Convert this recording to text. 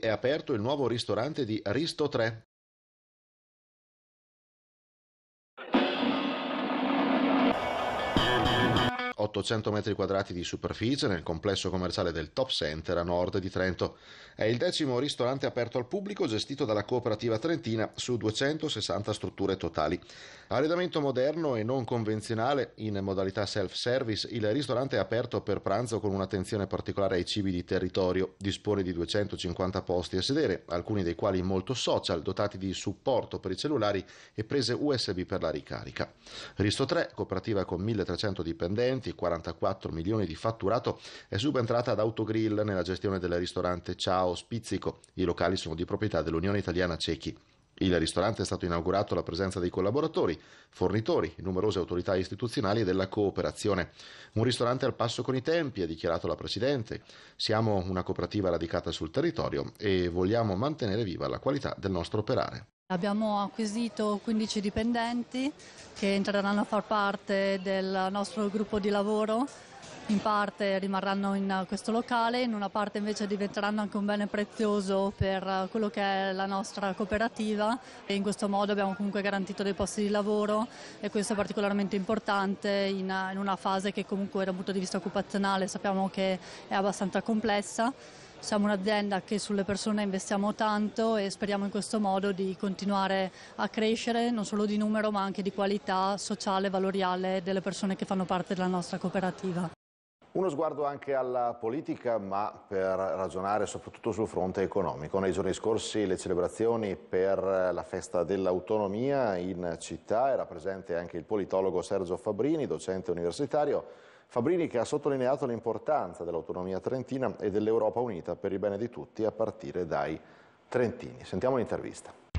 è aperto il nuovo ristorante di Risto 3. 800 m2 di superficie nel complesso commerciale del Top Center a nord di Trento. È il decimo ristorante aperto al pubblico gestito dalla cooperativa trentina su 260 strutture totali. Arredamento moderno e non convenzionale in modalità self-service, il ristorante è aperto per pranzo con un'attenzione particolare ai cibi di territorio, dispone di 250 posti a sedere, alcuni dei quali molto social, dotati di supporto per i cellulari e prese USB per la ricarica. Risto 3, cooperativa con 1300 dipendenti, 44 milioni di fatturato, è subentrata ad Autogrill nella gestione del ristorante Ciao Spizzico. I locali sono di proprietà dell'Unione Italiana Cechi. Il ristorante è stato inaugurato alla presenza dei collaboratori, fornitori, numerose autorità istituzionali e della cooperazione. Un ristorante al passo con i tempi, ha dichiarato la Presidente. Siamo una cooperativa radicata sul territorio e vogliamo mantenere viva la qualità del nostro operare. Abbiamo acquisito 15 dipendenti che entreranno a far parte del nostro gruppo di lavoro, in parte rimarranno in questo locale, in una parte invece diventeranno anche un bene prezioso per quello che è la nostra cooperativa e in questo modo abbiamo comunque garantito dei posti di lavoro e questo è particolarmente importante in una fase che comunque da un punto di vista occupazionale sappiamo che è abbastanza complessa. Siamo un'azienda che sulle persone investiamo tanto e speriamo in questo modo di continuare a crescere non solo di numero ma anche di qualità sociale e valoriale delle persone che fanno parte della nostra cooperativa. Uno sguardo anche alla politica, ma per ragionare soprattutto sul fronte economico. Nei giorni scorsi le celebrazioni per la festa dell'autonomia in città era presente anche il politologo Sergio Fabrini, docente universitario. Fabrini che ha sottolineato l'importanza dell'autonomia trentina e dell'Europa unita per il bene di tutti a partire dai trentini. Sentiamo l'intervista.